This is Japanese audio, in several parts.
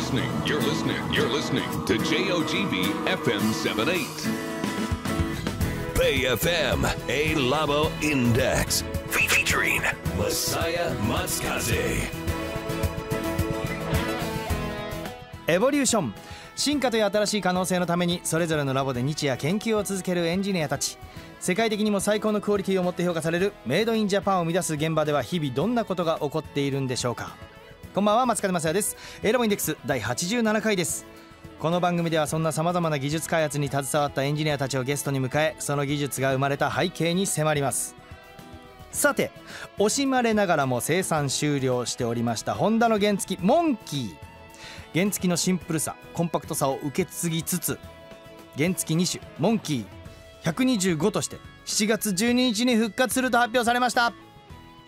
listening, you're listening, you're listening to JOGB FM 78. Bay FM, A Labo Index, featuring Messiah Matsukaze. エボリューション進化という新しい可能性のためにそれぞれのラボで日夜研究を続けるエンジニアたち世界的にも最高のクオリティを持って評価されるメイドインジャパンを生み出す現場では日々どんなことが起こっているんでしょうかこんばんは松風正也ですエロインデックス第87回ですこの番組ではそんなさまざまな技術開発に携わったエンジニアたちをゲストに迎えその技術が生まれた背景に迫りますさて惜しまれながらも生産終了しておりましたホンダの原付モンキー原付のシンプルさコンパクトさを受け継ぎつつ原付2種モンキー125として7月12日に復活すると発表されました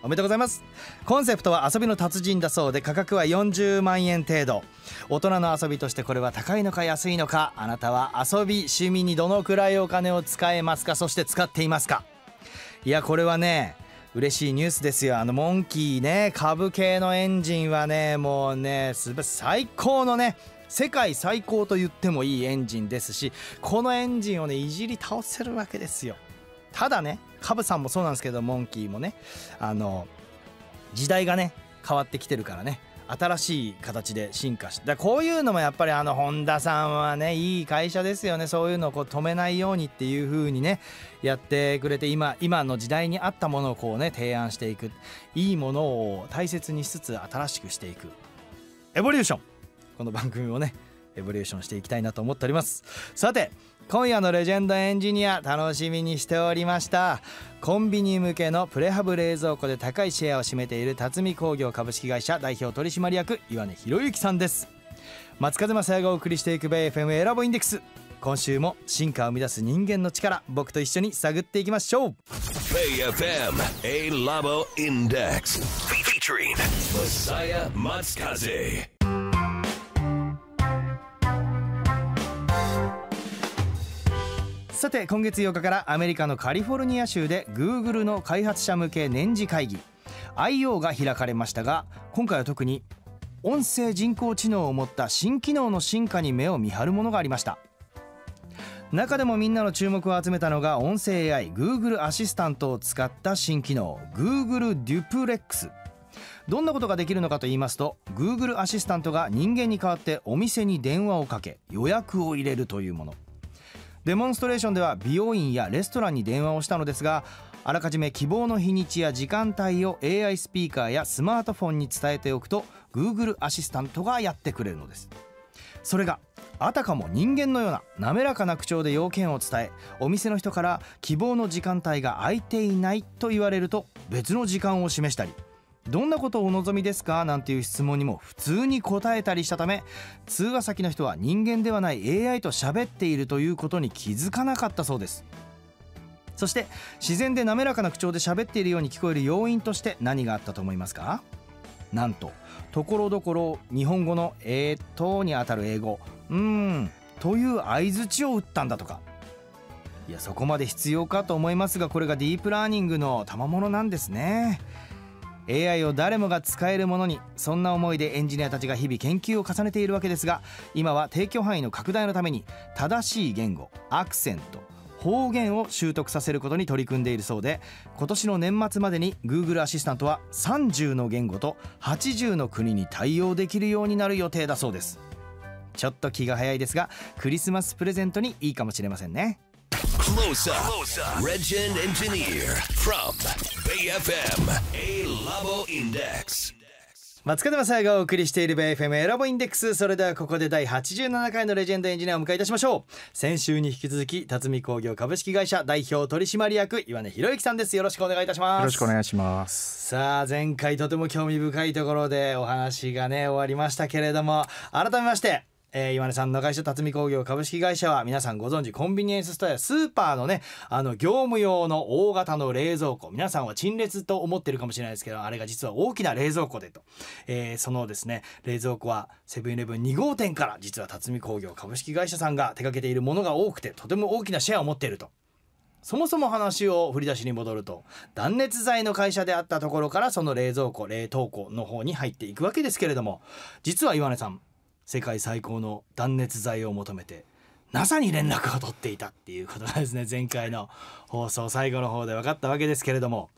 おめでとうございますコンセプトは遊びの達人だそうで価格は40万円程度大人の遊びとしてこれは高いのか安いのかあなたは遊び趣味にどのくらいお金を使えますかそして使っていますかいやこれはね嬉しいニュースですよあのモンキーね株系のエンジンはねもうねす最高のね世界最高と言ってもいいエンジンですしこのエンジンをねいじり倒せるわけですよただねカブさんもそうなんですけどモンキーもねあの時代がね変わってきてるからね新しい形で進化してこういうのもやっぱりあの本田さんはねいい会社ですよねそういうのをこう止めないようにっていう風にねやってくれて今今の時代に合ったものをこうね提案していくいいものを大切にしつつ新しくしていくエボリューションこの番組をねエボリューションしていきたいなと思っておりますさて今夜のレジェンドエンジニア楽しみにしておりましたコンビニ向けのプレハブ冷蔵庫で高いシェアを占めている辰巳工業株式会社代表取締役岩根博之さんです松風正也がお送りしていく米 FM エラボインデックス今週も進化を生み出す人間の力僕と一緒に探っていきましょう b a f m エラボインデックスフィーチャ u r i n g さて今月8日からアメリカのカリフォルニア州で Google の開発者向け年次会議 IO が開かれましたが今回は特に音声人工知能を持った新機能の進化に目を見張るものがありました中でもみんなの注目を集めたのが音声 AI Google アシスタントを使った新機能 Google デュプレックスどんなことができるのかと言いますと Google アシスタントが人間に代わってお店に電話をかけ予約を入れるというものデモンストレーションでは美容院やレストランに電話をしたのですがあらかじめ希望の日にちや時間帯を AI スピーカーやスマートフォンに伝えておくと Google アシスタントがやってくれるのですそれがあたかも人間のような滑らかな口調で要件を伝えお店の人から希望の時間帯が空いていないと言われると別の時間を示したりどんなことをお望みですかなんていう質問にも普通に答えたりしたため通話先の人は人間ではない AI と喋っているということに気づかなかったそうですそして自然で滑らかな口調で喋っているように聞こえる要因として何があったと思いますかなんとところどころ日本語の「えー、っと」にあたる英語「うーん」という相づちを打ったんだとかいやそこまで必要かと思いますがこれがディープラーニングの賜物なんですね。AI を誰もが使えるものにそんな思いでエンジニアたちが日々研究を重ねているわけですが今は提供範囲の拡大のために正しい言語アクセント方言を習得させることに取り組んでいるそうで今年の年末までに Google アシスタントは30の言語と80の国に対応できるようになる予定だそうですちょっと気が早いですがクリスマスプレゼントにいいかもしれませんね Close up. Close up. Regent Engineer from BFM A Labo Index. 松方正がお送りしている BFM エラボインデックスそれではここで第87回のレジェンドエンジニアをお迎えいたしましょう先週に引き続き辰巳工業株式会社代表取締役岩根博之さんですよろしくお願いいたしますよろしくお願いしますさあ前回とても興味深いところでお話がね終わりましたけれども改めましてえー、岩根さんの会社辰巳工業株式会社は皆さんご存知コンビニエンスストアやスーパーのねあの業務用の大型の冷蔵庫皆さんは陳列と思ってるかもしれないですけどあれが実は大きな冷蔵庫でと、えー、そのですね冷蔵庫はセブンイレブン2号店から実は辰巳工業株式会社さんが手掛けているものが多くてとても大きなシェアを持っていると。そもそも話を振り出しに戻ると断熱材の会社であったところからその冷蔵庫冷凍庫の方に入っていくわけですけれども実は岩根さん世界最高の断熱材を求めて NASA に連絡を取っていたっていうことがですね前回の放送最後の方で分かったわけですけれども、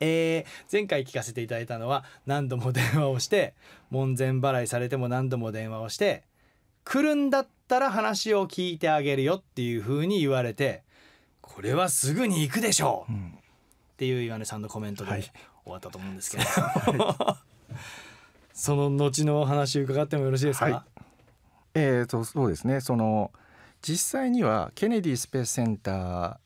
えー、前回聞かせていただいたのは何度も電話をして門前払いされても何度も電話をして来るんだったら話を聞いてあげるよっていうふうに言われてこれはすぐに行くでしょう、っていう岩根さんのコメントで終わったと思うんですけど、はい。その後のお話伺ってもよろしいですか、はい、えーと、そうですねその実際にはケネディスペースセンター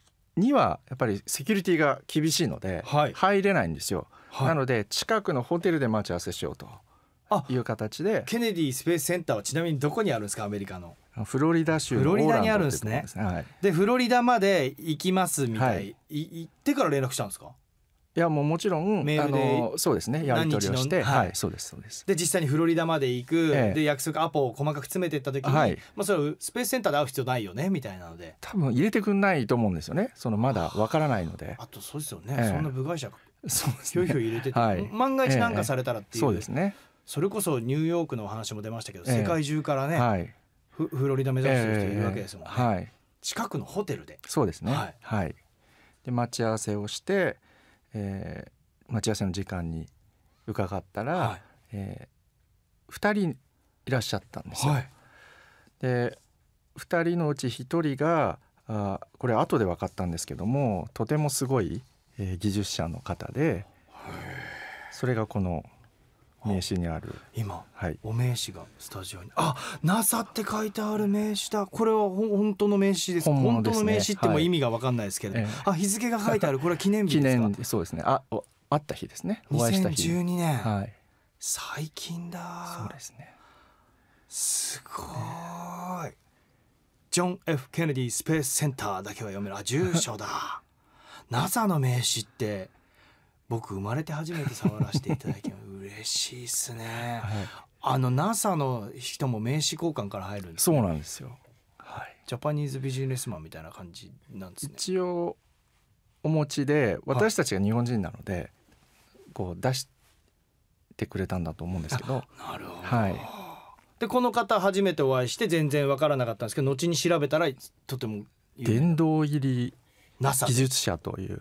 にはやっぱりセキュリティが厳しいので入れないんですよ、はい、なので近くのホテルで待ち合わせしようという形でケネディスペースセンターはちなみにどこにあるんですかアメリカのフロリダ州フロリダにあるんですね、はい、でフロリダまで行きますみたい、はい、行ってから連絡したんですかいやもうもちろんメールでそうですねやり取りをして、はい、そうですそうですで実際にフロリダまで行く、で約束アポを細かく詰めていった時に、はいまあ、それスペースセンターで会う必要ないよねみたいなので多分入れてくんないと思うんですよねそのまだわからないのであとそうですよね、そんな部外者そうひょいひょい入れてて、万が一何かされたらっていう、そうですねそれこそニューヨークのお話も出ましたけど、世界中からね、はい、フフロリダ目指す人いるわけですもんね、はい、近くのホテルでそうですねはい、はい、で待ち合わせをしてえー、待ち合わせの時間に伺ったら、はい、えー、2人いらっしゃったんですよ。はい、で2人のうち1人があこれ後で分かったんですけどもとてもすごい、えー、技術者の方でそれがこの名刺にある今、はい、お名刺がスタジオにあ NASA って書いてある名刺だこれはほ本当の名刺です本本当の名刺っても意味が分かんないですけど、はい、あ日付が書いてあるこれは記念日ですかそうですねあおあった日ですねお会いした日2 0年、はい、最近だそうですねすごい、ね、ジョン・ F・ ケネディスペースセンターだけは読めるあ住所だ NASA の名刺って僕生まれて初めて触らせていただき嬉しいですね、はい、あの NASA の人も名刺交換から入るんです、ね、そうなんですよ、はい、ジャパニーズビジネスマンみたいな感じなんですね一応お持ちで私たちが日本人なので、はい、こう出してくれたんだと思うんですけどなるほど、はい、でこの方初めてお会いして全然分からなかったんですけど後に調べたらとても電動入り技術者という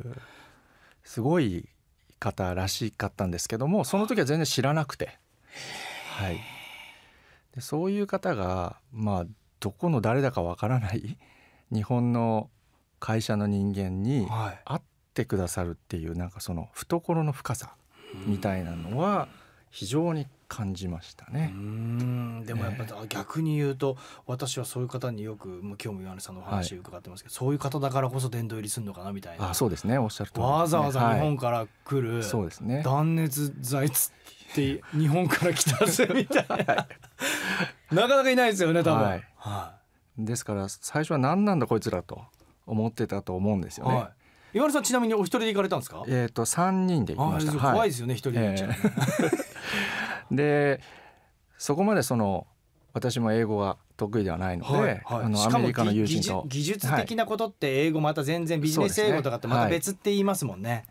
すごい方らしかったんですけどもその時は全然知らなくて、はい、でそういう方が、まあ、どこの誰だかわからない日本の会社の人間に会ってくださるっていう、はなんかその懐の深さみたいなのは、うん非常に感じましたねでもやっぱ、逆に言うと私はそういう方によく今日も岩根さんのお話伺ってますけど、はい、そういう方だからこそ殿堂入りするのかなみたいなあそうですねおっしゃると、ね、わざわざ日本から来る、はい、そうですね、断熱材つって日本から来たぜみたいな なかなかいないですよね多分、はいはい、ですから最初は何なんだこいつらと思ってたと思うんですよね、岩根さんちなみにお一人で行かれたんですかえっ、ー、と三人で行きました怖いですよね一、人で、えーでそこまでその私も英語が得意ではないので、はいはい、あのアメリカの友人と技術的なことって英語また全然ビジネス英語とかってまた別って言いますもんね。ねはい、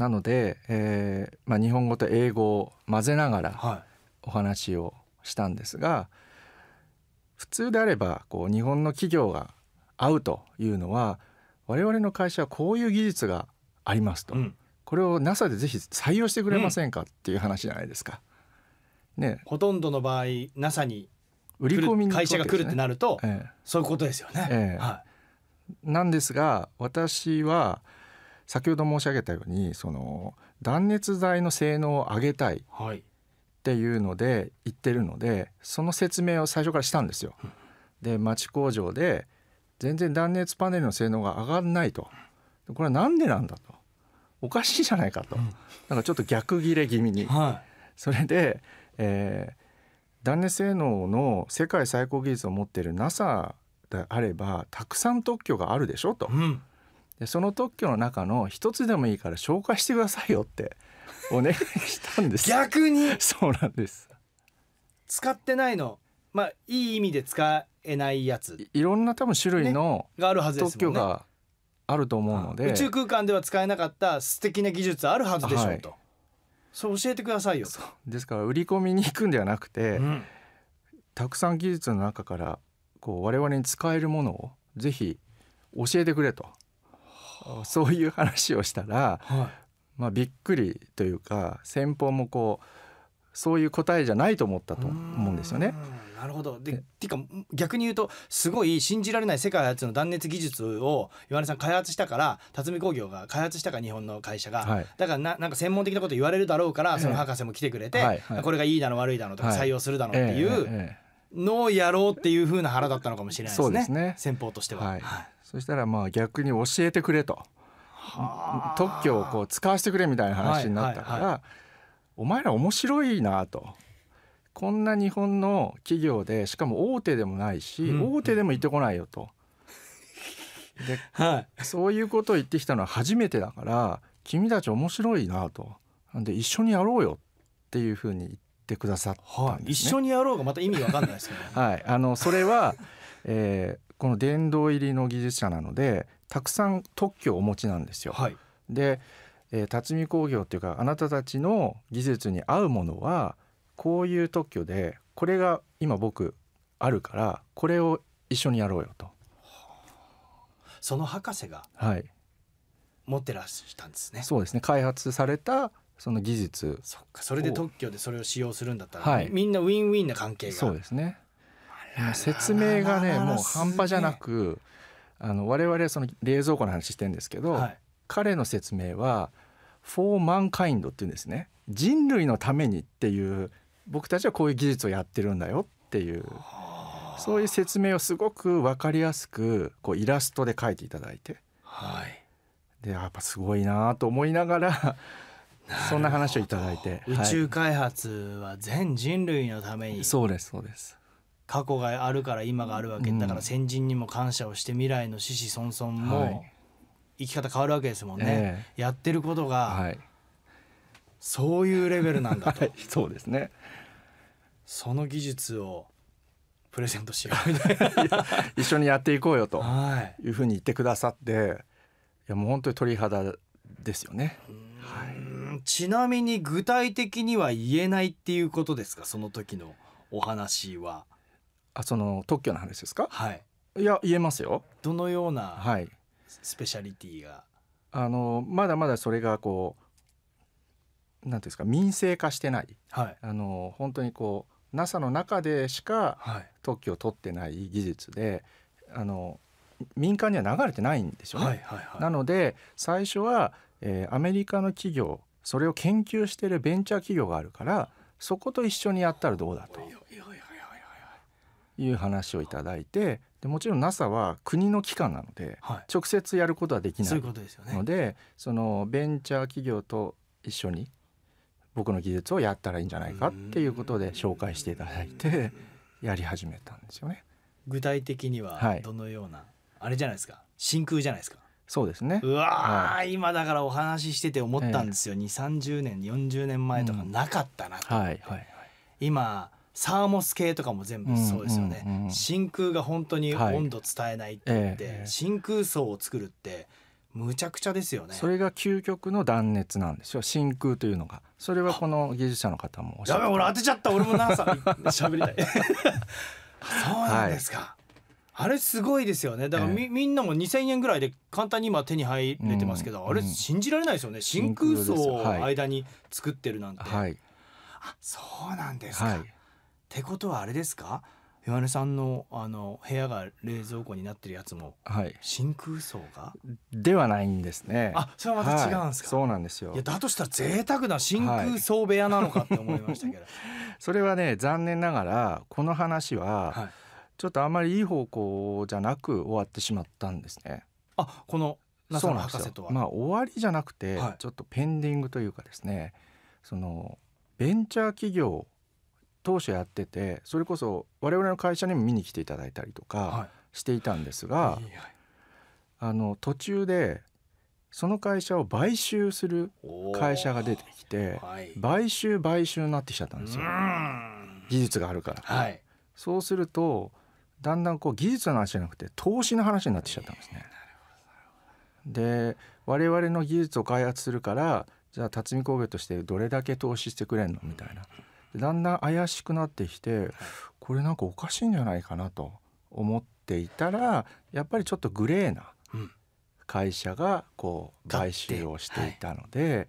なので、えーまあ、日本語と英語を混ぜながらお話をしたんですが、普通であればこう日本の企業が合うというのは我々の会社はこういう技術がありますと。うんこれを NASA でぜひ採用してくれませんかっていう話じゃないですか。ね、ほとんどの場合 NASA に売り込み、会社が来るってなると、ええ、そういうことですよね。ええ、はい、なんですが私は先ほど申し上げたようにその断熱材の性能を上げたいっていうので言ってるのでその説明を最初からしたんですよ。で町工場で全然断熱パネルの性能が上がらないとこれは何でなんだとおかしいじゃないかと、うん、なんかちょっと逆切れ気味に、はい、それで、えー、断熱性能の世界最高技術を持っている NASA であればたくさん特許があるでしょと、うん、でその特許の中の一つでもいいから紹介してくださいよって お願いしたんです逆にそうなんです使ってないのまあいい意味で使えないやついろんな多分種類の、ね、があるはずです、ね、特許があると思うので、宇宙空間では使えなかった素敵な技術あるはずでしょうと、はい、そう教えてくださいよですから売り込みに行くんではなくて、うん、たくさん技術の中からこう我々に使えるものをぜひ教えてくれと、はあ、そういう話をしたら、はい、まあ、びっくりというか先方もこうそういう答えじゃないと思ったと思うんですよね。なるほどでっていうか逆に言うとすごい信じられない世界初の断熱技術を岩根さん開発したから辰巳工業が開発したか日本の会社が、はい、だからななんか専門的なこと言われるだろうからその博士も来てくれて、はいはい、これがいいだの悪いだのとか採用するだのっていう。のをやろうっていうふうな腹だったのかもしれないですね。先方としては、そしたらまあ逆に教えてくれと特許をこう使わせてくれみたいな話になったから、お前ら面白いなとこんな日本の企業でしかも大手でもないし、うん、大手でも行ってこないよと。で、はい、そういうことを言ってきたのは初めてだから君たち面白いなとなんで一緒にやろうよっていうふうに言ってくださったんです、ね、一緒にやろうがまた意味わかんないですけど、ね、はい、あのそれは、えー、この殿堂入りの技術者なのでたくさん特許をお持ちなんですよ。はい、で、えー、辰巳工業っていうかあなたたちの技術に合うものはこういう特許でこれが今僕あるからこれを一緒にやろうよと。その博士が、はい、持ってらしたんですね。そうですね開発されたその技術そっかそれで特許でそれを使用するんだったら、はい、みんなウィンウィンな関係がそうですね説明がねもう半端じゃなくあの我々その冷蔵庫の話してるんですけど、はい、彼の説明は「for mankind」っていうんですね人類のためにっていう僕たちはこういう技術をやってるんだよっていうそういう説明をすごく分かりやすくこうイラストで書いていただいて、はい、でやっぱすごいなと思いながらそんな話をいただいて宇宙開発は全人類のために、はい、そうですそうです過去があるから今があるわけだから先人にも感謝をして未来の子子孫孫も生き方変わるわけですもんね、えー、やってることが、はいそういうレベルなんだと、はい、そうですねその技術をプレゼントしよう 一緒にやっていこうよというふうに言ってくださって、い、いやもう本当に鳥肌ですよね。はい、ちなみに具体的には言えないっていうことですかその時のお話は。あその特許の話ですか、はい、いや言えますよ。どのようなスペシャリティが、はい、あのまだまだそれがこうていうんですか民生化してない、はい、あの本当にこう NASA の中でしか特許を取ってない技術で、あの民間には流れてないんでしょうね。はいはいはい、なので最初は、えー、アメリカの企業それを研究しているベンチャー企業があるからそこと一緒にやったらどうだという話をいただいてでもちろん NASA は国の機関なので、はい、直接やることはできないので、ね、そのベンチャー企業と一緒に僕の技術をやったらいいんじゃないかっていうことで紹介していただいてやり始めたんですよね。具体的にはどのような、はい、あれじゃないですか真空じゃないですかそうですねうわ、はい、今だからお話ししてて思ったんですよ、えー、2 3 0年40年前とかなかったなと、うん、はいはい、今サーモス系とかも全部そうですよね、うんうんうん、真空が本当に温度伝えないって言って、はいえー、真空層を作るってむちゃくちゃですよねそれが究極の断熱なんですよ真空というのがそれはこの技術者の方もやべ俺当てちゃった俺もなさ喋りたい そうなんですか、はいあれすごいですよねだからみえー、みんなも2,000円ぐらいで簡単に今手に入れてますけど、うん、あれ信じられないですよね、真空層を間に作ってるなんて、はい、あそうなんですか、はい、ってことはあれですか岩根さんのあの部屋が冷蔵庫になってるやつも、はい、真空層がではないんですねあそれはまた違うんですか、はい、そうなんですよいやだとしたら贅沢な真空層部屋なのかって思いましたけど、はい、それはね残念ながらこの話は、はい、ちょっとあんまりいい方向じゃなく終わってしまったんですねあこのそうなんですよまあ終わりじゃなくて、ちょっとペンディングというかですねそのベンチャー企業当初やっててそれこそ我々の会社にも見に来ていただいたりとかしていたんですが、はい、あの途中でその会社を買収する会社が出てきて、はい、買収買収になってきちゃったんですよ技術があるから、はい、そうするとだんだんこう技術の話じゃなくて投資の話になってきちゃったんですね。で我々の技術を開発するからじゃあ辰巳神戸としてどれだけ投資してくれんのみたいな。だんだん怪しくなってきてこれなんかおかしいんじゃないかなと思っていたらやっぱりちょっとグレーな会社がこう買収をしていたので。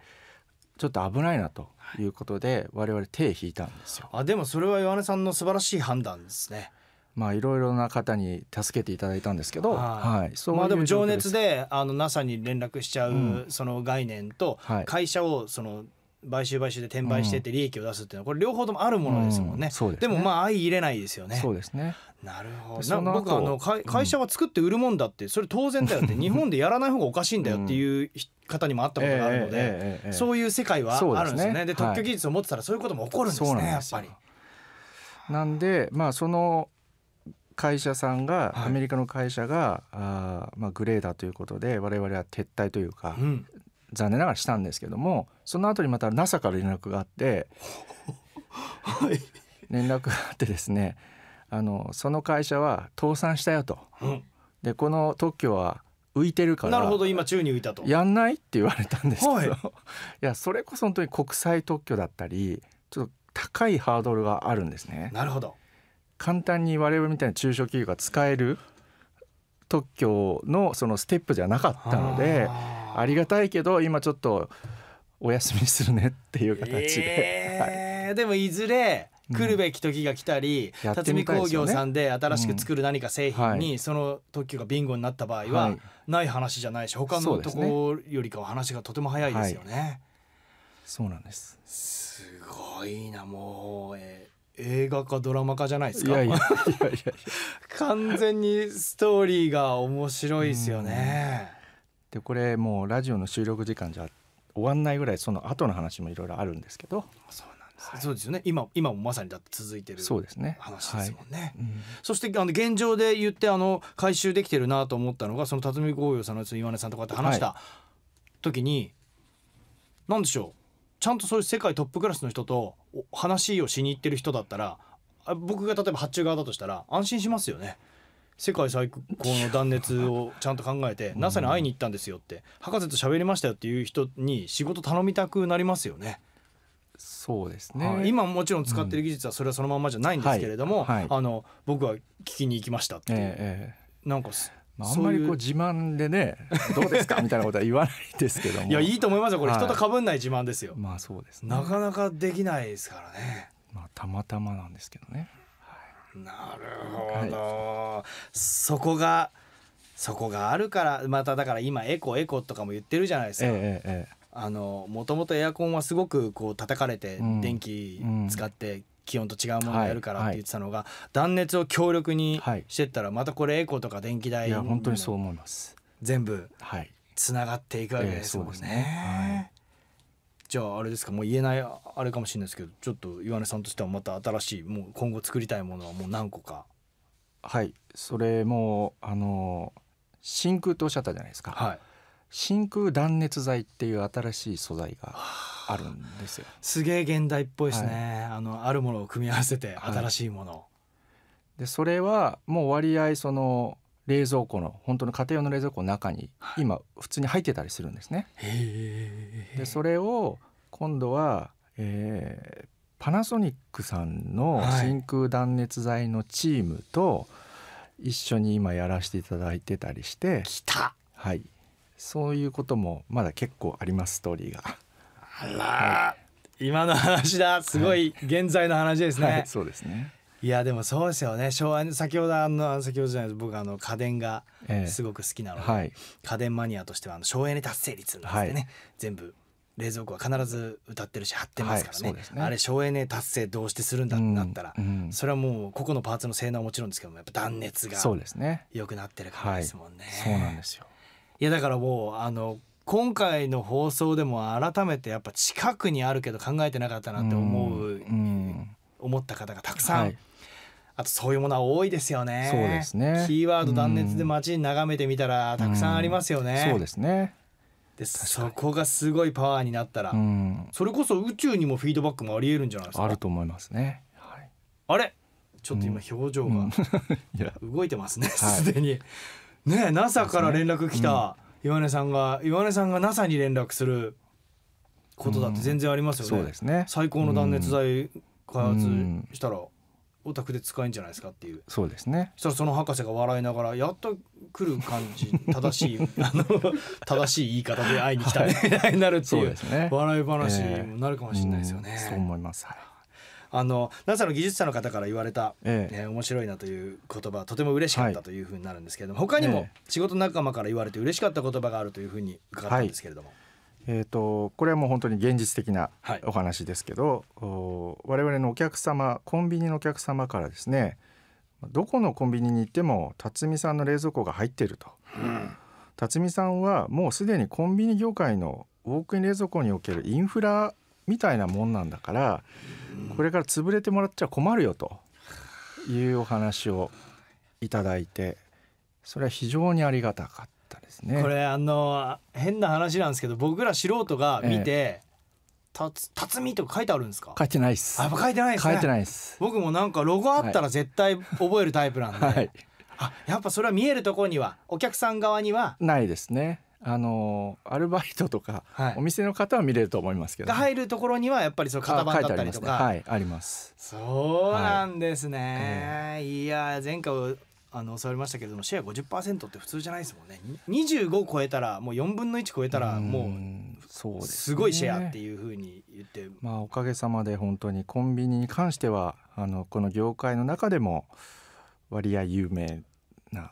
ちょっと危ないなということで、我々手引いたんですよ。あ、でもそれは岩根さんの素晴らしい判断ですね。まあいろいろな方に助けていただいたんですけど、はい、そうまあでも情熱であの NASA に連絡しちゃうその概念と会社をその買収買収で転売してって利益を出すっていうのはこれ両方ともあるものですもんね,、でもまあ相入れないですよねそうですねなるほど僕あの会社は作って売るもんだってそれ当然だよって 日本でやらない方がおかしいんだよっていう方にもあったことがあるので、そういう世界はあるんですよねで特許技術を持ってたらそういうことも起こるんですねやっぱり。なんでまあその会社さんが、アメリカの会社があ、まあ、グレーだということで我々は撤退というか、残念ながらしたんですけども。その後にまた NASA から連絡があって、はい、連絡があってですねあのその会社は倒産したよと、うん、でこの特許は浮いてるからなるほど今宙に浮いたとやんないって言われたんですけど、はい、いやそれこそ本当に国際特許だったりちょっと高いハードルがあるんですね。なるほど簡単に我々みたいな中小企業が使える特許のそのステップじゃなかったのでありがたいけど今ちょっとお休みするねっていう形で、えー、はい、でもいずれ来るべき時が来たり、うん、辰巳工業さんで新しく作る何か製品にその特許がビンゴになった場合はない話じゃないし他のところよりかは話がとても早いですよね。そうなんですすごいなもう、えー映画かドラマ化じゃないですか。いやいやいやいや 完全にストーリーが面白いですよね。でこれもうラジオの収録時間じゃ終わんないぐらいその後の話もいろいろあるんですけど。そうなんです、はい、そうですよね今今もまさにだって続いてるそうですね話ですもんね、はいうん、そしてあの現状で言ってあの回収できてるなと思ったのがその辰巳剛洋さんの岩根さんとかって話した時に、はい、でしょうちゃんとそういう世界トップクラスの人と話をしに行ってる人だったら僕が例えば発注側だとしたら安心しますよね世界最高の断熱をちゃんと考えて NASA に会いに行ったんですよって博士と喋りましたよっていう人に仕事頼みたくなりますよね。そうですね、はい、今もちろん使ってる技術はそれはそのままじゃないんですけれども、うんはいはい、あの僕は聞きに行きましたっていう、えー、なんかまあ、あんまりこう自慢でねどうですかみたいなことは言わないですけども いやいいと思いますよこれ人とかぶんない自慢ですよ、まあそうです、ね、なかなかできないですからねまあたまたまなんですけどねなるほど、はい、そこがそこがあるからまただから今エコエコとかも言ってるじゃないですか。えええあのもともとエアコンはすごくこう叩かれて、電気使って気温と違うものをやるからって言ってたのが、断熱を強力にしてったらまたこれエコとか電気代いや本当にそう思います全部つながっていくわけですもんね。ねじゃああれですかもう言えないあれかもしれないですけどちょっと岩根さんとしてはまた新しいもう今後作りたいものはもう何個かはいそれもあの真空とおっしゃったじゃないですか、はい、真空断熱材っていう新しい素材があるんですよすげえ現代っぽいですね、はい、あのあるものを組み合わせて新しいもの、はい、でそれはもう割合その冷蔵庫の本当の家庭用の冷蔵庫の中に今普通に入ってたりするんですね。でそれを今度は、えー、パナソニックさんの真空断熱材のチームと一緒に今やらせていただいてたりして、た、はい、そういうこともまだ結構ありますストーリーが。あら、はい、今の話だすごい現在の話ですね。はいはい、そうですねいやでもそうですよね昭和に先ほどあの先ほどじゃない僕あの家電がすごく好きなので、えはい、家電マニアとしてはあの省エネ達成率なんてね、はい、全部冷蔵庫は必ず歌ってるし貼ってますからねはいね、あれ省エネ達成どうしてするんだってなったら、うんうん、それはもう個々のパーツの性能はもちろんですけどもやっぱ断熱が良くなってるからですもんね。そう、ね、なんですよいやだからもうあの今回の放送でも改めてやっぱ近くにあるけど考えてなかったなって思う、うん、思った方がたくさんあとそういうものは多いですよね。そうですね。キーワード断熱で街に眺めてみたらたくさんありますよね。うん、そうですね。でそこがすごいパワーになったら、うん、それこそ宇宙にもフィードバックもありえるんじゃないですか。あると思いますね。はい、あれちょっと今表情が 動いてますね。す、う、で、ん、に。ね NASA から連絡来た岩根さんが、岩根さんが NASA に連絡することだって全然ありますよね。うん、そうですね。最高の断熱材開発したら。お宅で使えんじゃないですかっていうそうですねそしその博士が笑いながらやっと来る感じ 正しいあの正しい言い方で会いに来たみたいになるっていう,、ね、笑い話になるかもしれないですよね。えーうそう思います、あの NASA の技術者の方から言われた、ええね、面白いなという言葉とても嬉しかったというふうになるんですけれども、はい、他にも仕事仲間から言われて嬉しかった言葉があるというふうに伺ったんですけれども、はいえーと、これはもう本当に現実的なお話ですけど、はい、我々のお客様コンビニのお客様からですねどこのコンビニに行っても辰巳さんの冷蔵庫が入っていると、うん、辰巳さんはもうすでにコンビニ業界のウォークイン冷蔵庫におけるインフラみたいなもんなんだから、うん、これから潰れてもらっちゃ困るよというお話をいただいてそれは非常にありがたかった。ですねこれあの変な話なんですけど僕ら素人が見て、たつ辰巳とか書いてあるんですか書いてないっすあっ書いてないです、ね、書いてないです僕もなんかロゴあったら絶対覚えるタイプなんで、はい、あやっぱそれは見えるところにはお客さん側にはないですねあのアルバイトとか、はい、お店の方は見れると思いますけど、ね、入るところにはやっぱりその型番だったりとかあります、ねはい、ありますそうなんですね、はい、いや前回あの教わりましたけれどもシェア50%って普通じゃないですもんね25超えたらもう4分の1超えたらもうすごいシェアっていうふうに言って、ね、まあ、おかげさまで本当にコンビニに関してはあのこの業界の中でも割合有名な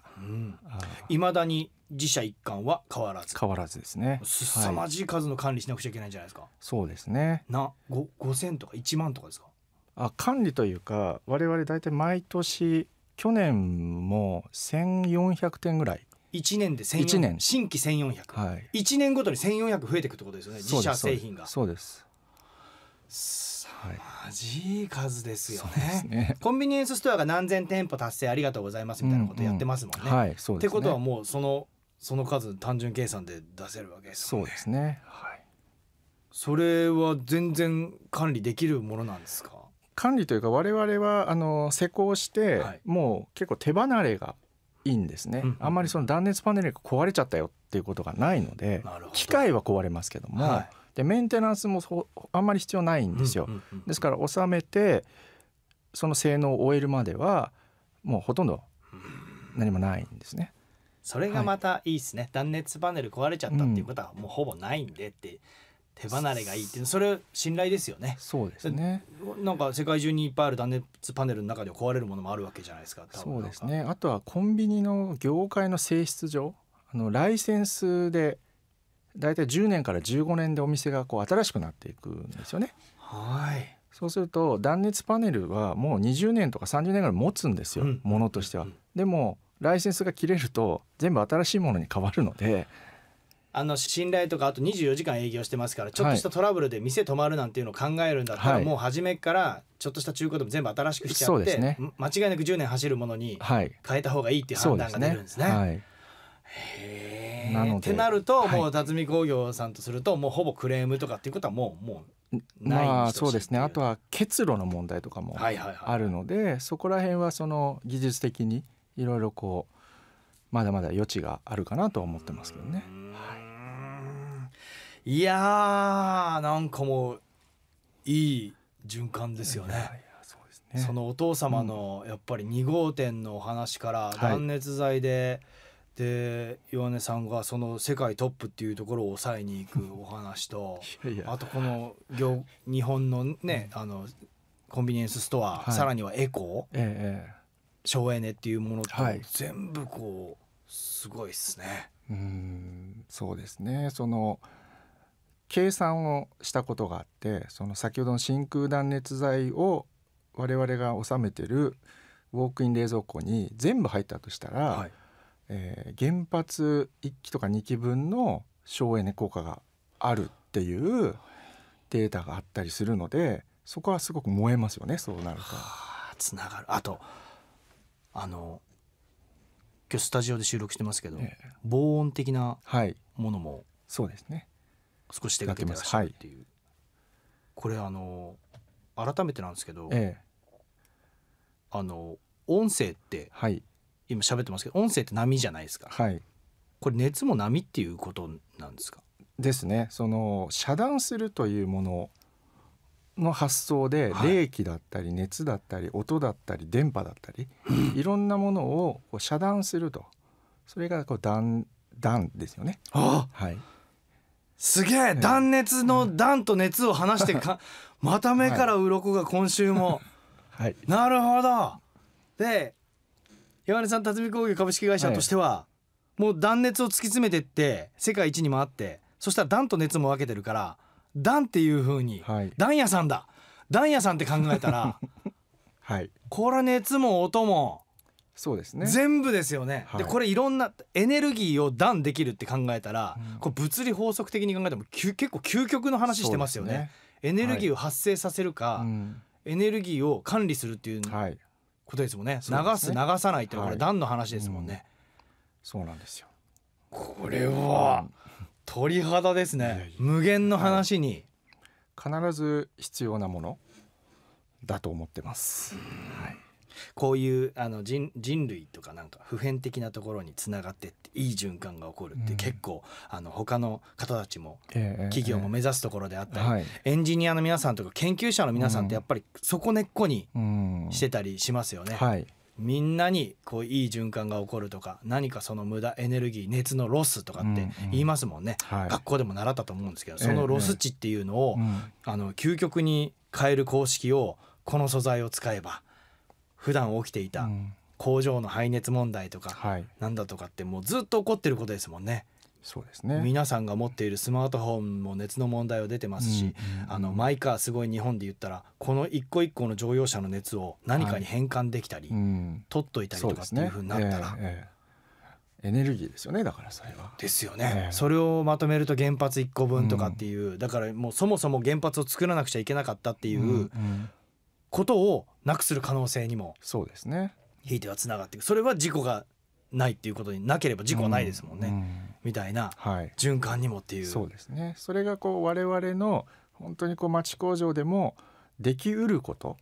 いま、うん、だに自社一貫は変わらず変わらずですね凄まじい数の管理しなくちゃいけないんじゃないですか、はい、そうですねな5 0 0とか1万とかですかあ管理というか我々大体毎年去年も1400点ぐらい1年で1年新規1400、はい、1年ごとに1400増えていくってことですよね自社製品がそうですはい、マジ数ですよね、ね、コンビニエンスストアが何千店舗達成ありがとうございますみたいなことやってますもんね。うんうんはいね、ってことはもうそのその数単純計算で出せるわけですね。そうですね、はい、それは全然管理できるものなんですか管理というか我々はあの施工してもう結構手離れがいいんですね、はい、あんまりその断熱パネルが壊れちゃったよっていうことがないので機械は壊れますけども、はい、でメンテナンスもあんまり必要ないんですよ。ですから納めてその性能を終えるまではもうほとんど何もないんですね。それがまたいいですね、はい、断熱パネル壊れちゃったっていうことはもうほぼないんでって、手離れがいいっていうそれ信頼ですよねそうですねなんか世界中にいっぱいある断熱パネルの中で壊れるものもあるわけじゃないですかそうですねあとはコンビニの業界の性質上あのライセンスで大体10年から15年でお店がこう新しくなっていくんですよねはいそうすると断熱パネルはもう20年とか30年ぐらい持つんですよ、うん、ものとしては、うん、でもライセンスが切れると全部新しいものに変わるのであの信頼とかあと24時間営業してますからちょっとしたトラブルで店止まるなんていうのを考えるんだったら、もう初めからちょっとした中古でも全部新しくしちゃって、間違いなく10年走るものに変えた方がいいっていう判断が出るんですね。はい、へなってなると、もう辰巳工業さんとするともうほぼクレームとかっていうことはもうもうまあそうですねあとは結露の問題とかもあるので、そこら辺はその技術的にいろいろこうまだまだ余地があるかなと思ってますけどね。いやーなんかもういい循環ですよね。そのお父様のやっぱり2号店のお話から断熱材で、はい、で岩根さんがその世界トップっていうところを抑えに行くお話とあとこの業日本のね、あのコンビニエンスストア、はい、さらにはエコ、ええ、省エネっていうものと、全部こうすごいっすね。うんそうですねその計算をしたことがあってその先ほどの真空断熱材を我々が納めてるウォークイン冷蔵庫に全部入ったとしたら、はい、えー、原発1基とか2基分の省エネ効果があるっていうデータがあったりするのでそこはすごく燃えますよねそうなると。つながるあとあの今日スタジオで収録してますけど、え防音的なものも、はい、そうですね少し手がけてらっしゃるっていう、はい、これあの改めてなんですけど、ええ、あの音声って、はい、今喋ってますけど音声って波じゃないですか、はい、これ熱も波っていうことなんですかですねその遮断するというものの発想で、はい、冷気だったり熱だったり音だったり電波だったり、いろんなものをこう遮断するとそれがこう断断ですよね。ああはい、すげえ断熱の断と熱を離してか、また目から鱗が今週も、はい、なるほどで岩根さん辰巳工業株式会社としては、はい、もう断熱を突き詰めてって世界一にもあってそしたら段と熱も分けてるから段っていうふうに、はい、屋さんだ段屋さんって考えたら、はい、これ熱も音もそうですね全部ですよね、はい、でこれいろんなエネルギーを断できるって考えたら、うん、こ物理法則的に考えても結構究極の話してますよね、ね、エネルギーを発生させるか、はい、エネルギーを管理するっていうことですもんね、はい、流す、流さないっていうのはこれ断の話ですもんね、うん、そうなんですよこれは鳥肌ですね無限の話に、必ず必要なものだと思ってます、はいこういうあの人人類とかなんか普遍的なところにつながってっていい循環が起こるって結構、うん、あの他の方たちも、企業も目指すところであったり、エンジニアの皆さんとか研究者の皆さんってやっぱりそこ根っこにしてたりしますよね。はいみんなにこういい循環が起こるとか何かその無駄エネルギー熱のロスとかって言いますもんね、うんうん、学校でも習ったと思うんですけど、そのロス値っていうのを、ええ、あの究極に変える公式をこの素材を使えば普段起きていた工場の排熱問題とか、はい、なんだとかってもうずっと起こってることですもんね。そうですね皆さんが持っているスマートフォンも熱の問題は出てますし、あのマイカーすごい日本で言ったらこの一個一個の乗用車の熱を何かに変換できたり、はい、取っといたりとかっていうふうになったら、ねえーえー、エネルギーですよねだからそれは。ですよね、えー、それをまとめると原発1個分とかっていう、だからもうそもそも原発を作らなくちゃいけなかったっていう。うんうんことをなくする可能性にもそうですねひいてはつながっていくそれは事故がないっていうことになければ事故はないですもんね、うんうん、みたいな循環にもっていう、はい、そうですねそれがこう我々の本当にこう町工場でもできうること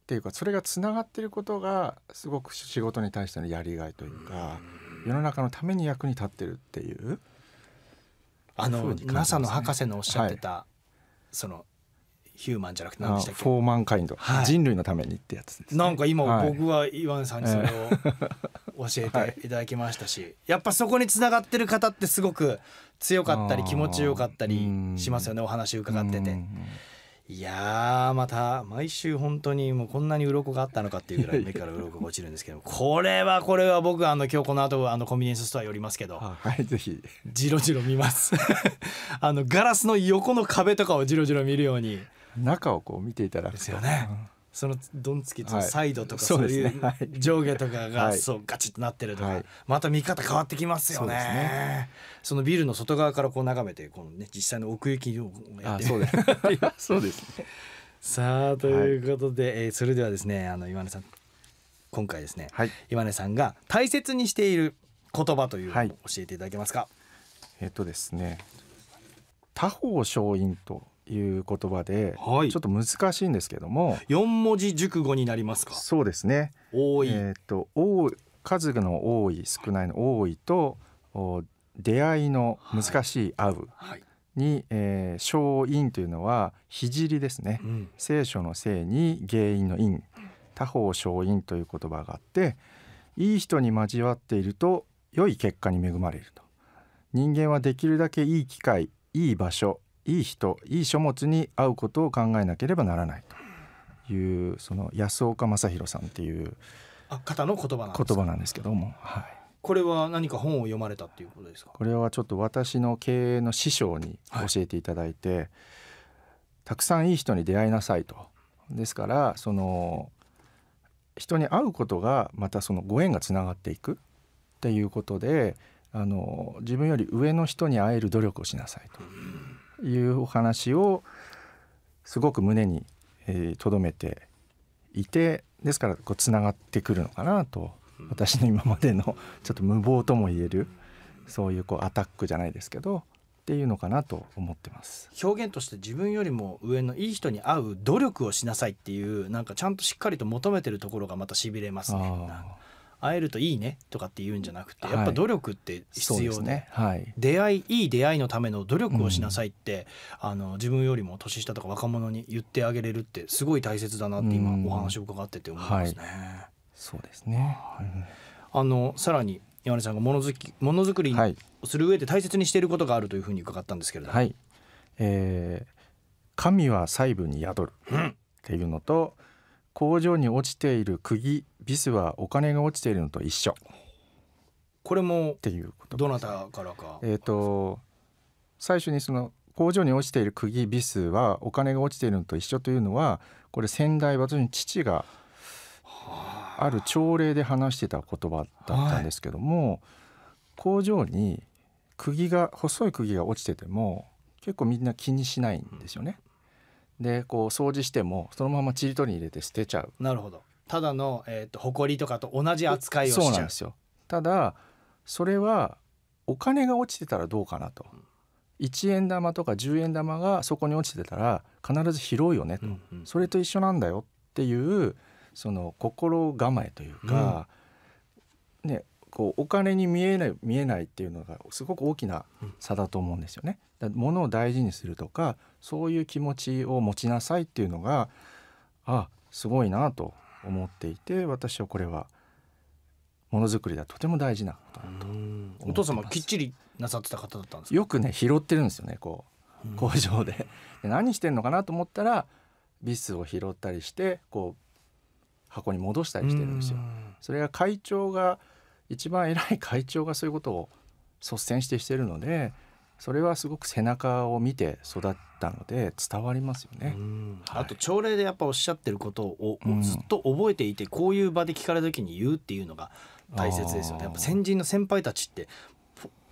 っていうかそれがつながっていることがすごく仕事に対してのやりがいというか、うん、世の中のために役に立ってるっていうあの、ね、NASA の博士のおっしゃってた、はい、そのヒューマンじゃなくて何でしたっけフォーマンカインド、はい、人類のためにってやつです、ね、なんか今僕はイワンさんにそれを 教えていただきましたし、はい、やっぱそこにつながってる方ってすごく強かったり気持ちよかったりしますよねお話伺ってて。いやまた毎週本当にもうこんなに鱗があったのかっていうぐらい目から鱗が落ちるんですけどこれはこれは僕あの今日この後あのコンビニエンスストア寄りますけどはいぜひじろじろ見ます あのガラスの横の壁とかをじろじろ見るように中をこう見ていただくですよね、そのドンつきとサイドとかそういう上下とかがそうガチッとなってるとかまた見方変わってきますよね。そのビルの外側からこう眺めてこのね実際の奥行きをやってそうです そうですね。さあということで、えそれではですねあの岩根さん今回ですね、はい、岩根さんが大切にしている言葉というのを教えていただけますか。えっとですね他方勝因という言葉で、はい、ちょっと難しいんですけども四文字熟語になりますかそうですね多い,、えーと、多い数の多い少ないの多いと出会いの難しい合う、はい、に、えー、小因というのは聖ですね、うん、聖書の聖に原因の因他方小因という言葉があっていい人に交わっていると良い結果に恵まれると人間はできるだけいい機会いい場所いい人いい書物に合うことを考えなければならないというその安岡正弘さんっていう方の言葉なんです言葉なんですけども、はい、これは何か本を読まれたっていうことですかこれはちょっと私の経営の師匠に教えていただいて、はい、たくさんいい人に出会いなさいと。ですからその人に会うことがまたそのご縁がつながっていくっていうことであの自分より上の人に会える努力をしなさいと。いうお話をすごく胸にとど、えー、めていてですからこうつながってくるのかなと私の今までのちょっと無謀とも言えるそういうこうアタックじゃないですけどっていうのかなと思ってます表現として自分よりも上のいい人に会う努力をしなさいっていうなんかちゃんとしっかりと求めてるところがまたしびれますね。会えるといいねとかって言うんじゃなくてやっぱ努力って必要で,、ねはい、出会いいい出会いのための努力をしなさいって、あの自分よりも年下とか若者に言ってあげれるってすごい大切だなって今お話を伺ってて思いますね。そうですね、あのさらに山根さんがものづきものづくりをする上で大切にしていることがあるというふうに伺ったんですけれども、はいえー、神は細部に宿るっていうのと、工場に落ちている釘ビスはお金が落ちているのと一緒これもっていうことどなたからかえっ、ー、と最初にその工場に落ちている釘ビスはお金が落ちているのと一緒というのはこれ先代私の父がある朝礼で話してた言葉だったんですけども、はい、工場に釘が細い釘が落ちてても結構みんな気にしないんですよね。でこう掃除してもそのままちりとりに入れて捨てちゃう。なるほどただの、えーと、誇りとかと同じ扱いをそうなんですよただそれはお金が落ちてたらどうかなと、1円玉とか10円玉がそこに落ちてたら必ず拾うよねと、うんうん、それと一緒なんだよっていうその心構えというか、うん、ねこうお金に見えない見えないっていうのがすごく大きな差だと思うんですよね。だ物を大事にするとかそういう気持ちを持ちなさいっていうのがあすごいなと思っていて私はこれはものづくりでとても大事なことだとお父様きっちりなさってた方だったんですよくね拾ってるんですよねこう工場でで何してんのかなと思ったらビスを拾ったりしてこう箱に戻したりしてるんですよ。それが会長が一番偉い会長がそういうことを率先してしてるのでそれはすごく背中を見て育ったので伝わりますよね、はい、あと朝礼でやっぱおっしゃってることをずっと覚えていて、うん、こういう場で聞かれた時に言うっていうのが大切ですよねやっぱ先人の先輩たちって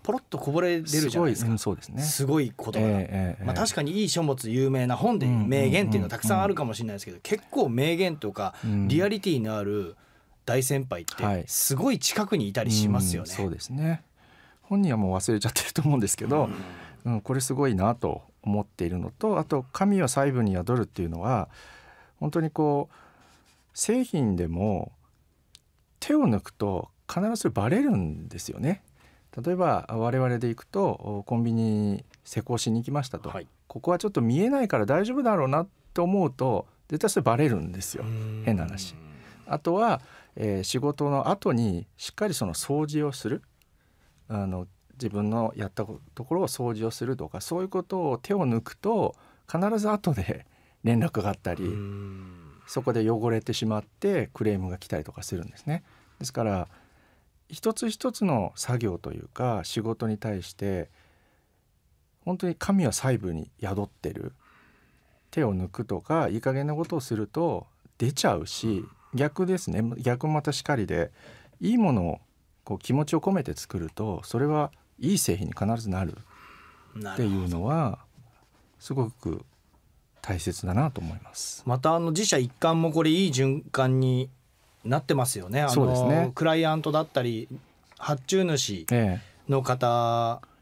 ポロッとこぼれ出るじゃないですか、うん、そうです,、ね、すごい言葉が、えーえー、まあ、確かにいい書物有名な本で名言っていうのはたくさんあるかもしれないですけど、うん、結構名言とかリアリティのある大先輩ってすごい近くにいたりしますよね。はい、そうですね本人はもう忘れちゃってると思うんですけど、うん、うん、これすごいなと思っているのとあと「神は細部に宿る」っていうのは本当にこう製品でも手を抜くと必ずバレるんですよね。例えば我々で行くとコンビニに施工しに行きましたと、はい、ここはちょっと見えないから大丈夫だろうなと思うと絶対それバレるんですよ変な話。あとは、えー、仕事の後にしっかりその掃除をするあの自分のやったところを掃除をするとかそういうことを手を抜くと必ず後で 連絡があったりそこで汚れてしまってクレームが来たりとかするんですね。ですから一つ一つの作業というか仕事に対して本当に神は細部に宿ってる手を抜くとかいい加減なことをすると出ちゃうし逆ですね逆もまたしかりでいいものをこう気持ちを込めて作るとそれはいい製品に必ずなるっていうのはすごく大切だなと思いますまたあの自社一貫もこれいい循環になってますよねあの、ね、クライアントだったり発注主の方、ええ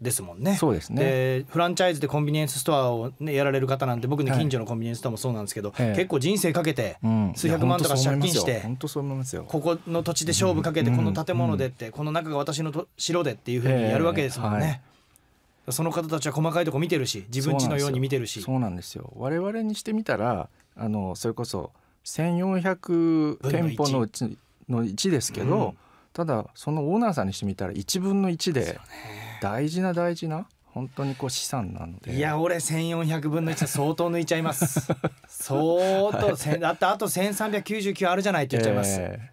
ですもんね。そうですねでフランチャイズでコンビニエンスストアを、ね、やられる方なんて僕の近所のコンビニエンスストアもそうなんですけど、はい、結構人生かけて数百万とか借金して、うん、ここの土地で勝負かけてこの建物でって、うん、この中が私のと城でっていうふうにやるわけですもんね。えーはいその方たちは細かいとこ見てるし自分ちのように見てるしそうなんですよ我々にしてみたらあのそれこそ1400店舗のうちの1ですけど、うん、ただそのオーナーさんにしてみたら1分の1で大事な大事な本当にこう資産なのでいや俺1400分の1相当抜いちゃいます 相当、はい、だってあと1399あるじゃないって言っちゃいます、え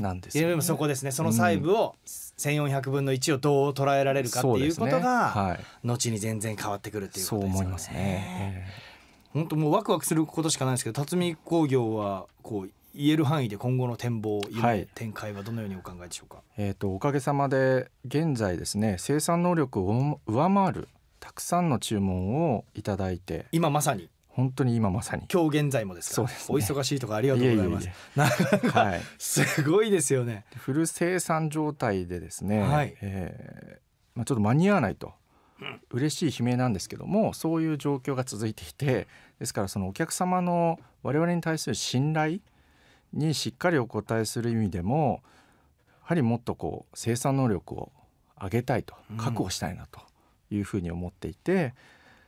ー、なんです、ね、でもそこですねその細部を1400分の1をどう捉えられるかっていうことが、ねはい、後に全然変わってくるっていうことですね。そう思いますね、えー本当もうワクワクすることしかないんですけど辰巳工業はこう言える範囲で今後の展望、はい、展開はどのようにお考えでしょうか、えーと、おかげさまで現在ですね生産能力を上回るたくさんの注文をいただいて今まさに本当に今まさに今日現在もですそうです、ね、お忙しいとかありがとうございますなかなか、すごいですよね、フル生産状態でですね、はい、えー、まあ、ちょっと間に合わないと嬉しい悲鳴なんですけどもそういう状況が続いていてですからそのお客様の我々に対する信頼にしっかりお答えする意味でもやはりもっとこう生産能力を上げたいと確保したいなというふうに思っていて、うん、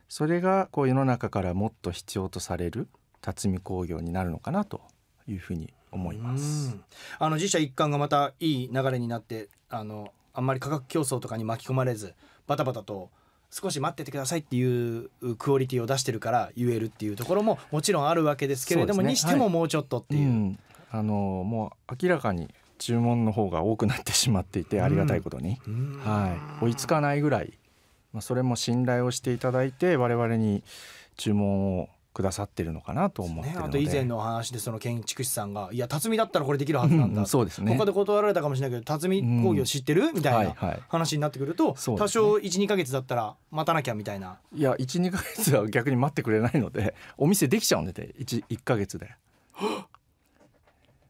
それがこう世の中からもっと必要とされる辰巳工業になるのかなというふうに思います。あの自社一貫がまたいい流れになってあのあんまり価格競争とかに巻き込まれずバタバタと少し待っててくださいっていうクオリティを出してるから言えるっていうところももちろんあるわけですけれども、ね、にしてももうちょっとっていう。はいうん、あのもう明らかに注文の方が多くなってしまっていてありがたいことに、うん、はい、追いつかないぐらい、まあ、それも信頼をしていただいて我々に注文をくださってるのかなと思ってるので、ね、あと以前のお話でその建築士さんが「いや辰巳だったらこれできるはずなんだ」うん、そうですね、他で断られたかもしれないけど辰巳工業知ってる、みたいな話になってくると、はいはい、多少12、か月だったら待たなきゃみたいな。いや12か月は逆に待ってくれないのでお店できちゃうんで1か月で。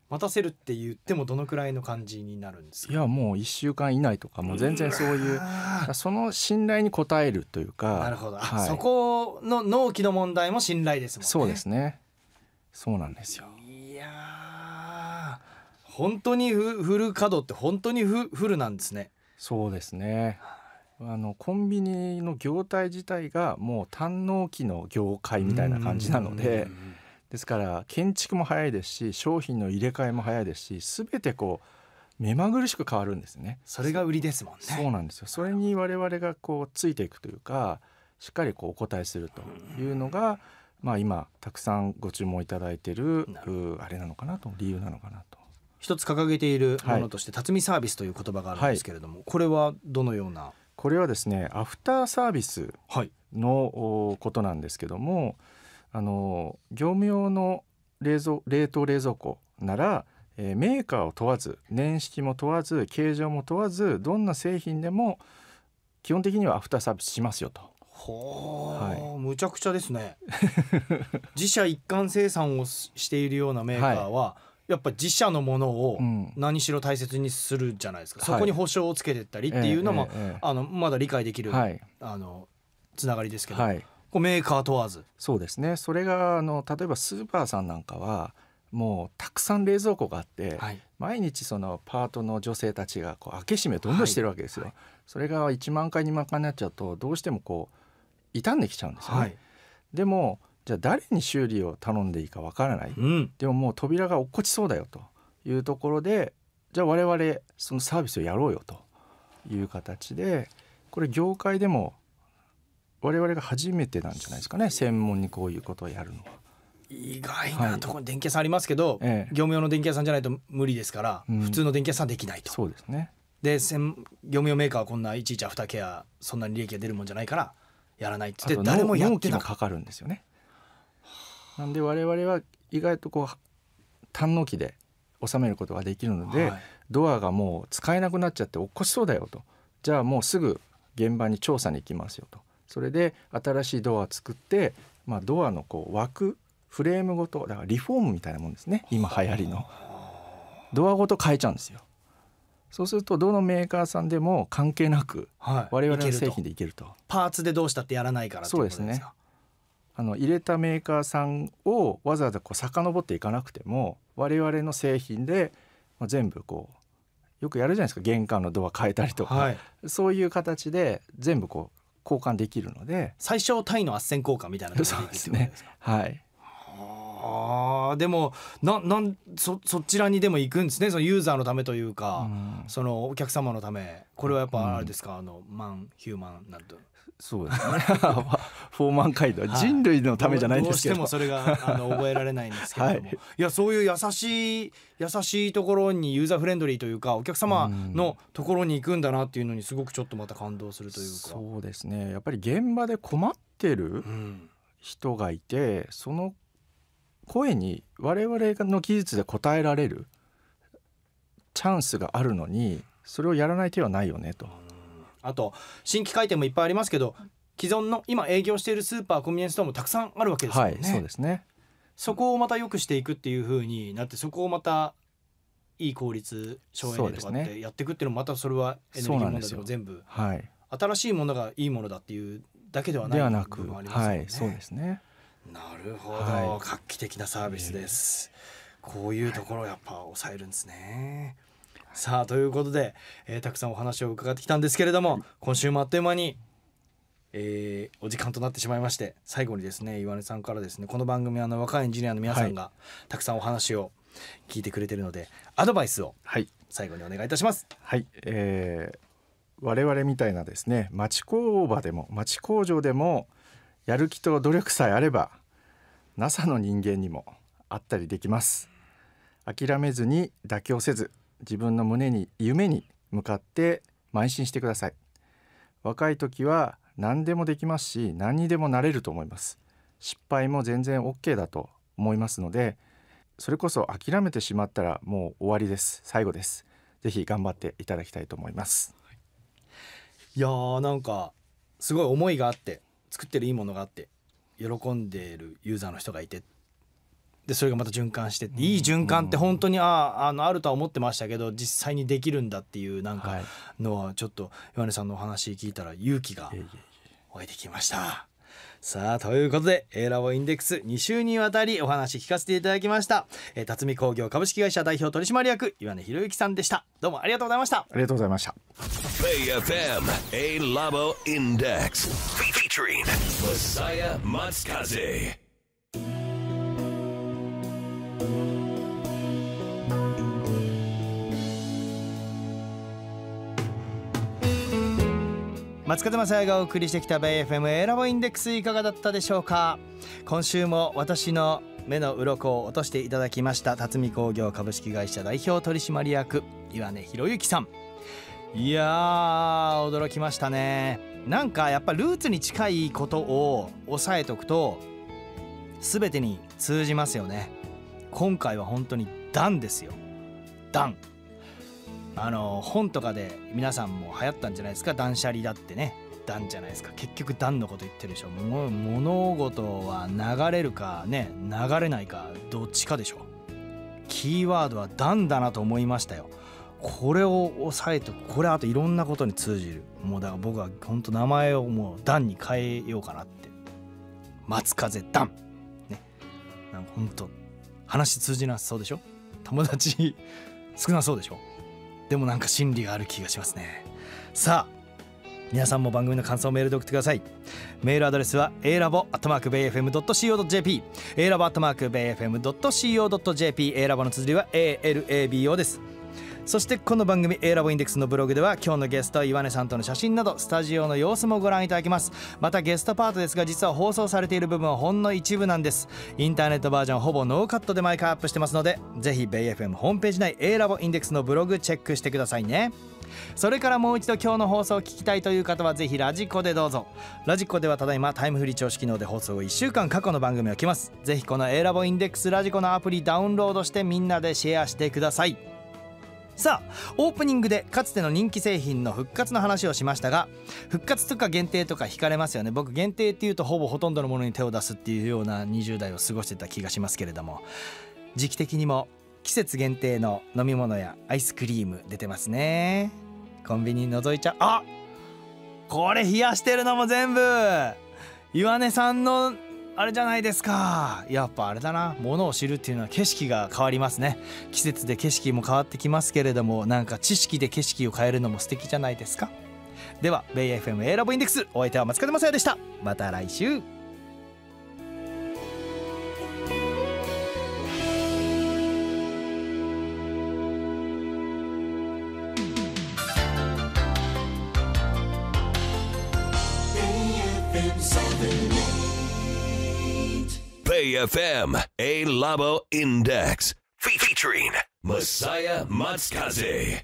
待たせるって言ってもどのくらいの感じになるんですいやもう1週間以内とかもう全然そういうその信頼に応えるというかなるほど、はい、そこの納期の問題も信頼ですもんねそうですねそうなんですよいや本当にフフル稼働って本当にフフルなんですねそうですねあのコンビニの業態自体がもう単納期の業界みたいな感じなので、うですから建築も早いですし商品の入れ替えも早いですし全てこう目まぐるしく変わるんですねそれが売りですもんねそうなんですよそれに我々がこうついていくというかしっかりこうお答えするというのが、まあ今たくさんご注文いただいているあれなのかなと理由なのかなと一つ掲げているものとして、はい、辰巳サービスという言葉があるんですけれども、はい、これはどのようなこれはですねアフターサービスのことなんですけども、あの業務用の冷蔵冷凍冷蔵庫なら、えー、メーカーを問わず年式も問わず形状も問わずどんな製品でも基本的にはアフターサービスしますよと。ほー、はい、むちゃくちゃですね 自社一貫生産をしているようなメーカーは、はい、やっぱ自社のものを何しろ大切にするじゃないですか、うん、そこに保証をつけてったりっていうのも、はい、あのまだ理解できる、あのつながりですけど、こうメーカー問わずそうですねそれがあの例えばスーパーさんなんかはもうたくさん冷蔵庫があって、はい、毎日そのパートの女性たちがこう開け閉めどんどんしてるわけですよ、はいはい、それが1万回2万回になっちゃうとどうしてもこう傷んできちゃうんですよね、でもじゃあ誰に修理を頼んでいいかわからない、うん、でももう扉が落っこちそうだよというところでじゃあ我々そのサービスをやろうよという形でこれ業界でも我々が初めてなんじゃないですかね専門にこういうことをやるのは。意外なところに電気屋さんありますけど、はいええ、業務用の電気屋さんじゃないと無理ですから、うん、普通の電気屋さんできないと。そうですねで業務用メーカーはこんないちいちアフターケアそんなに利益が出るもんじゃないからやらないっつって誰もやってなかかるんですよね。なんで我々は意外とこう短納期で収めることができるので、はい、ドアがもう使えなくなっちゃって落っこしそうだよとじゃあもうすぐ現場に調査に行きますよとそれで新しいドア作って、まあ、ドアのこう枠フレームごとだからリフォームみたいなもんですね今流行りのドアごと変えちゃうんですよそうするとどのメーカーさんでも関係なく我々の製品でいけるとはいると、パーツでどうしたってやらないからそうですねあの入れたメーカーさんをわざわざこう遡っていかなくても我々の製品で全部こうよくやるじゃないですか玄関のドア変えたりとか、はい、そういう形で全部こう交換できるので最小単位の斡旋交換みたいなそうですねはいあでもななんそそちらにでも行くんですねそのユーザーのためというか、うん、そのお客様のためこれはやっぱあれですか、うん、あのマンヒューマンなんてそうですね フォーマンカイド人類のためじゃないんですけどどうしてもそれがあの覚えられないんですけども、はい、いやそういう優しい優しいところにユーザーフレンドリーというかお客様のところに行くんだなっていうのにすごくちょっとまた感動するというかそうですねやっぱり現場で困ってる人がいて、その声に我々の技術で応えられるチャンスがあるのにそれをやらない手はないよねと。あと新規開店もいっぱいありますけど既存の今営業しているスーパーコンビニエンスストアもたくさんあるわけですよね、はい、そうですねそこをまた良くしていくっていうふうになってそこをまたいい効率省エネとかってやっていくっていうのもまたそれはエネルギー問題とか全部、はい、新しいものがいいものだっていうだけではないではなく、はい、そうですねなるほど、はい、画期的なサービスです、こういうところやっぱ抑えるんですね、さあということで、えー、たくさんお話を伺ってきたんですけれども今週もあっという間に、えー、お時間となってしまいまして最後にですね岩根さんからですねこの番組あの若いエンジニアの皆さんが、たくさんお話を聞いてくれてるのでアドバイスを最後にお願いいたします。はい、はい、えー、我々みたいなですね町工場でも町工場でもやる気と努力さえあれば NASA の人間にもあったりできます。諦めずに妥協せず自分の胸に夢に向かって邁進してください若い時は何でもできますし何にでもなれると思います失敗も全然 OK だと思いますのでそれこそ諦めてしまったらもう終わりです最後ですぜひ頑張っていただきたいと思いますいやーなんかすごい思いがあって作ってるいいものがあって喜んでるユーザーの人がいてでそれがまた循環していい循環って本当にああのあるとは思ってましたけど実際にできるんだっていうなんかのはちょっと岩根さんのお話聞いたら勇気が湧いてきました。さあということで A ラボインデックス2週にわたりお話聞かせていただきました、えー、辰巳工業株式会社代表取締役岩根博之さんでしたどうもありがとうございましたありがとうございました AFM A Labo Index featuring Masaya m a t s k a z e 松方正也がお送りしてきた b a f m エラボインデックスいかがだったでしょうか今週も私の目の鱗を落としていただきました辰巳工業株式会社代表取締役岩根博之さんいやー驚きましたねなんかやっぱルーツに近いことを押さえとくと全てに通じますよね今回は本当にンですよンあの本とかで皆さんも流行ったんじゃないですか断捨離だってねダンじゃないですか結局ダンのこと言ってるでしょもう物事は流れるかね流れないかどっちかでしょキーワードはダンだなと思いましたよこれを押さえとくこれあといろんなことに通じるもうだから僕は本当名前をもうンに変えようかなって松風ンねなんか本当話通じなさそうでしょ友達 少なそうでしょでもなんか心理がある気がしますねさあ皆さんも番組の感想をメールで送ってくださいメールアドレスは a ラボアットマーク BFM.CO.JP a ラボアットマーク BFM.CO.JP a ラボの綴りは ALABO ですそしてこの番組 A ラボインデックスのブログでは今日のゲスト岩根さんとの写真などスタジオの様子もご覧いただけますまたゲストパートですが実は放送されている部分はほんの一部なんですインターネットバージョンほぼノーカットで毎回アップしてますのでぜひ BayFM ホームページ内 A ラボインデックスのブログチェックしてくださいねそれからもう一度今日の放送を聞きたいという方はぜひラジコでどうぞラジコではただいまタイムフリー調子機能で放送を1週間過去の番組を来ますぜひこの A ラボインデックスラジコのアプリダウンロードしてみんなでシェアしてくださいさあオープニングでかつての人気製品の復活の話をしましたが復活とか限定とか惹かれますよね僕限定っていうとほぼほとんどのものに手を出すっていうような20代を過ごしてた気がしますけれども時期的にも季節限定の飲み物やアイスクリーム出てますねコンビニ覗いちゃあこれ冷やしてるのも全部岩根さんのあれじゃないですかやっぱあれだなものを知るっていうのは景色が変わりますね季節で景色も変わってきますけれどもなんか知識で景色を変えるのも素敵じゃないですかでは BayFMA ラボインデックスお相手は松方正也でしたまた来週 KFM A Labo Index featuring Messiah Matsuzaki.